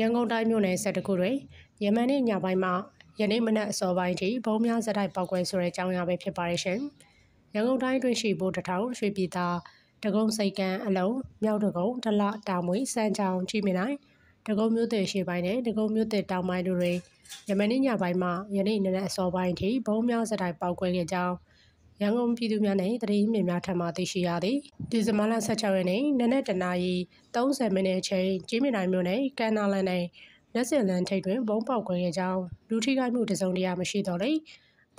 ရန်ကုန်တိုင်းမြို့နယ်၁၁ခုတွင်ယမန်နေ့ညပိုင်းမှယနေ့မနက်အစောပိုင်းထိဘုံများစတိုက်ပောက်ကွဲဆိုတဲ့အကြောင်းအရာပဲဖြစ်ပါရရှင်။ရန်ကုန်တိုင်းတွင်ရှိဘိုးတထောင်ရွှေပြည်သာတကုံစိတ်ကန်းအလုံးမြောက်တကုံဒလတာမွေစံချောင်ကြီးမင်းနိုင်တကုံမြို့တဲ့ရှေ့ပိုင်းနဲ့တကုံမြို့တဲ့တောင်ပိုင်းတို့တွင်ယမန်နေ့ညပိုင်းမှယနေ့နနက်အစောပိုင်းထိဘုံများစတိုက်ပောက်ကွဲခဲ့ကြောင်းရန်ကုန်ပြည်သူများနဲ့သတင်းမြင်များထံမှသိရှိရသည်ဒီဇင်ဘာလ16ရက်နေ့နနက်တနာရီ30မိနစ်အချိန်ကျင်းမြနိုင်မြို့နယ်ကန်နာလန်နယ်လက်စင်လန်ထိပ်တွင်ဘုံပေါက်ကွဲခဲ့ကြောင်းလူထိခိုက်မှုတစုံတရာမရှိတော့လေ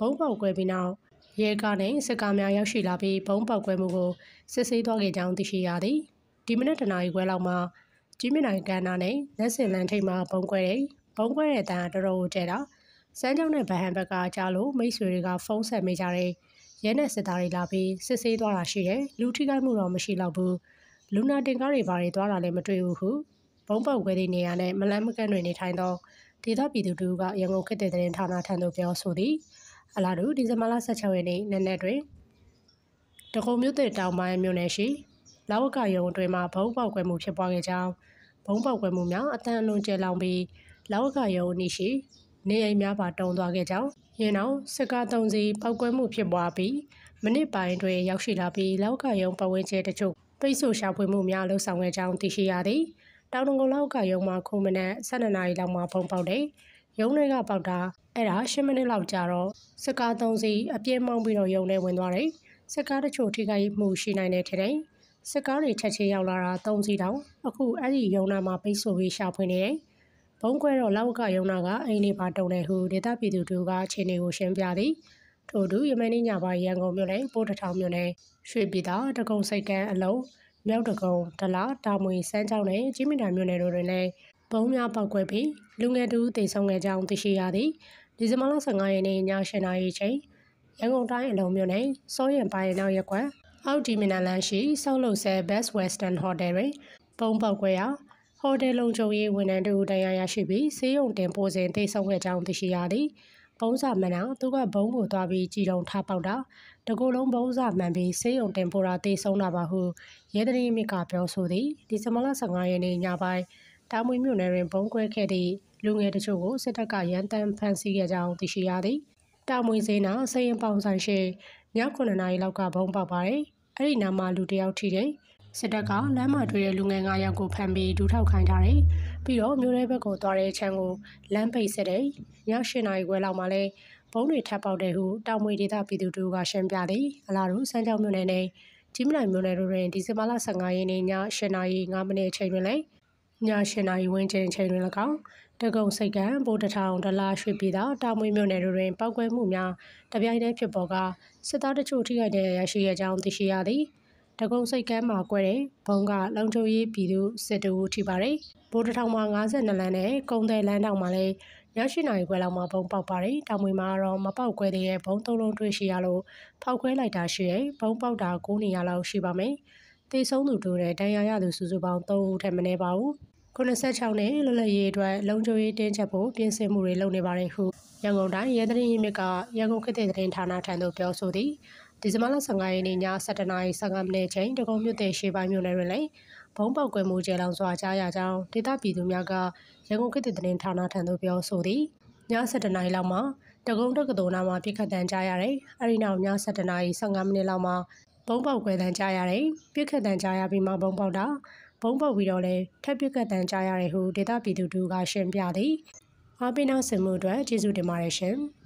ဘုံပေါက်ကွဲပြီးနောက်ရဲကားနဲ့စစ်ကားများရောက်ရှိလာပြီးဘုံပေါက်ကွဲမှုကိုစစ်ဆေးသွားခဲ့ကြောင်းသိရှိရသည်ဒီမိနစ်တနာရီခွဲလောက်မှာကျင်းမြနိုင်ကန်နာနယ်လက်စင်လန်ထိပ်မှာဘုံကွဲတဲ့ဘုံကွဲတဲ့အတန်းတော်တော်ကိုကျဲတာစမ်းကြောင်းနဲ့ဗဟန်ဘက်ကကြားလို့မိတ်ဆွေတွေကဖုန်းဆက်မိကြတယ်ရဲနဲ့စစ်သားတွေလာပြီးစစ်ဆေးသွားတာရှိတယ်လူထိခိုက်မှုတော့မရှိတော့ဘူးလူနာတင်ကားတွေဘာတွေသွားတာလည်းမတွေ့ဘူးဟုဘုံပေါက်ခွဲတဲ့နေရာနဲ့မလန်းမကန့်တွေနေထိုင်သောဒေသပြည်သူတို့ကရန်ကုန်ခေတ်တဲ့တရင်ဌာနထံသို့ပြောဆိုသည်အလားတူဒီဇင်ဘာလ16ရက်နေ့နက်နက်တွင်တကုံမြို့တဲ့တောင်ပိုင်းမြို့နယ်ရှိလာဝကရုံအတွင်မှာဘုံပေါက်ကွဲမှုဖြစ်ပွားခဲ့ကြောင်းဘုံပေါက်ကွဲမှုများအတန်အလွန်ကျယ်လောင်ပြီးလာဝကရုံအနီးရှိနေအိမ်များပါတုံသွားခဲ့ကြောင်းယင်းနောက်စစ်ကား၃စီးပောက်ကွဲမှုဖြစ်ပွားပြီးမိနစ်ပိုင်းတွင်ရောက်ရှိလာပြီးလောက်ကယုံပဝင်းကျဲတချို့ပိတ်ဆို့ရှာဖွေမှုများလှုပ်ဆောင်ခဲ့ကြောင်းသိရှိရသည် တောင်တကုန်းလောက်ကယုံမှာခုမနက်၁၂နာရီလောက်မှာဖုံပေါက်တယ်ရုံးတွေကပေါက်တာအဲ့ဒါ10မိနစ်လောက်ကြာတော့စစ်ကား၃စီးအပြင်းမောင်းပြီးတော့ရုံးထဲဝင်သွားတယ်စစ်ကားတချို့ထိခိုက်မှုရှိနိုင်တယ်ထင်တယ်စစ်ကားတွေချက်ချင်းရောက်လာတာ၃စီးတောင် အခုအဲ့ဒီရုံနာမှာပိတ်ဆို့ပြီးရှာဖွေနေတယ်ဘုံခွဲတော့လောက်ကယုံနာကအိမ်နေပါတုံတယ်ဟုဒေသပြည်သူတို့ကအခြေအနေကိုရှင်းပြသည်ထို့သူယမန်နေ့ညပိုင်းရန်ကုန်မြို့နယ်ပို့တထောင်မြို့နယ်ရွှေပြည်သာတကုံစိတ်ကန်းအလုံးမြောက်တကုံဒလားတာမွေစမ်းချောင်းနဲ့ကြီးမင်တာမြို့နယ်တို့တွင်လည်းဘုံများပောက်ကွဲပြီးလူငယ်တူတေဆုံးခဲ့ကြောင်းသိရှိရသည်ဒီဇင်ဘာလ15ရက်နေ့ည7:00နာရီချိန်ရန်ကုန်တိုင်းအလုံးမြို့နယ်စောရင်ပိုင်းနောက်ရက်ကွယ်အောက်ဒီမင်နာလန်ရှိဆောက်လုံဆဲ Best Western Hotel တွင်ဘုံပောက်ကွဲရာဟိုတယ်လုံခြုံရေးဝန်ထမ်းတို့တရားရရှိပြီးဆေးရုံတင်ပို့စဉ်သိဆုံးခဲ့ကြောင်းသိရှိရသည်။ဘုံစာမန်အောင်သူကဘုံကိုသွားပြီးကြည်တုံထားပေါက်တာတကူလုံးဘုံစာမှန်ပြီးဆေးရုံတင်ပို့တာသိဆုံးတာပါဟုရဲတရင်မိကပြောဆိုသည်။ဒီဇင်ဘာလ15ရက်နေ့ညပိုင်းတာမွေမြို့နယ်တွင်ဘုံကွဲခဲ့သည့်လူငယ်တချို့ကိုစစ်တပ်ကရန်တမ်းဖမ်းဆီးခဲ့ကြောင်းသိရှိရသည်။တာမွေစင်းနာဆေးရင်ပေါင်ဆိုင်ရှိည9နာရီလောက်ကဘုံပေါက်ပါတယ်။အဲ့ဒီနာမှာလူတယောက်ထိတယ်။စစ်တပ်ကလမ်းမှာတွေ့တဲ့လူငယ်၅ယောက်ကိုဖမ်းပြီးဒူးထောက်ခိုင်းထားတယ်။ပြီးတော့မြို့ရဲဘက်ကိုသွားတဲ့ချမ်းကိုလမ်းပိတ်ဆက်တယ်။ည၈နာရီခွဲလောက်မှာလဲဘုံတွေထပ်ပေါက်တဲ့ဟုတောင်မွေဒေသပြည်သူတို့ကရှင်းပြသည်။အလားတူစမ်းကြောင်းမြို့နယ်နဲ့ကြီးမလိုက်မြို့နယ်တို့တွင်ဒီဇင်ဘာလ15ရက်နေ့ည8:00နာရီ5မိနစ်အချိန်တွင်လည်းည8:00နာရီဝန်းကျင်အချိန်တွင်၎င်းတကုံစိတ်ကံဘိုးတထောင်ဒလာရွှေပြည်သာတာမွေမြို့နယ်တို့တွင်ပောက်ကွဲမှုများတပြိုင်တည်းဖြစ်ပေါ်ကစစ်သားတချို့ထိခိုက်ဒဏ်ရာရရှိရကြောင်းသိရှိရသည်။။တကုံစိတ်ကမ်းမှာကွဲတဲ့ဘုံကလုံချုံရေးပြည်သူစစ်တအူထိပါတယ်။ဘိုးတထောင်မှာ52လမ်းနဲ့ကုန်းတယ်လမ်းတောင်မှာလည်းညရှိနိုင်ခွဲလောက်မှာဘုံပေါက်ပါတယ်။တောင်မွေမှာတော့မပေါက်ခွဲသေးတဲ့ဘုံသုံးလုံးတွေ့ရှိရလို့ဖောက်ခွဲလိုက်တာရှိတယ်။ဘုံပေါက်တာ9နေရာလောက်ရှိပါမယ်။တေဆုံးသူတို့နဲ့တန်ရာရသူစုစုပေါင်း3ဦးထက်မနည်းပါဘူး။86နဲ့လွတ်လပ်ရေးအတွက်လုံခြုံရေးတင်းချက်ဖို့ပြင်ဆင်မှုတွေလုပ်နေပါတယ်ဟုရန်ကုန်တိုင်းရဲတရင်ရင်းမြစ်ကရန်ကုန်ခေတ်သစ်သတင်းဌာနထံသို့ပြောဆိုသည်ဒီဇင်ဘာလ15ရက်နေ့ည7:15မိနစ်ချိန်တကုံမြို့နယ်ရှေ့ပိုင်းမြို့နယ်တွင်လည်းဘုံပေါက်ကွယ်မှုကျေလောင်စွာကြားရကြောင်းဒေသပြည်သူများကရန်ကုန်ခေတ္တသတင်းဌာနထံသို့ပြောဆိုသည်ည7:00နာရီလောက်မှာတကုံတက္ကသိုလ်နာမှာပြစ်ခတ်တံကြားရတယ်။အဲဒီနောက်ည7:00နာရီ15မိနစ်လောက်မှာဘုံပေါက်ကွယ်တံကြားရတယ်။ပြစ်ခတ်တံကြားရပြီးမှဘုံပေါက်တာဘုံပေါက်ပြီးတော့လည်းထပ်ပြစ်ခတ်တံကြားရတယ်ဟုဒေသပြည်သူတို့ကရှင်းပြသည်။အားပေးနောက်ဆင်မှုအတွက်ကျေးဇူးတင်ပါတယ်ရှင်။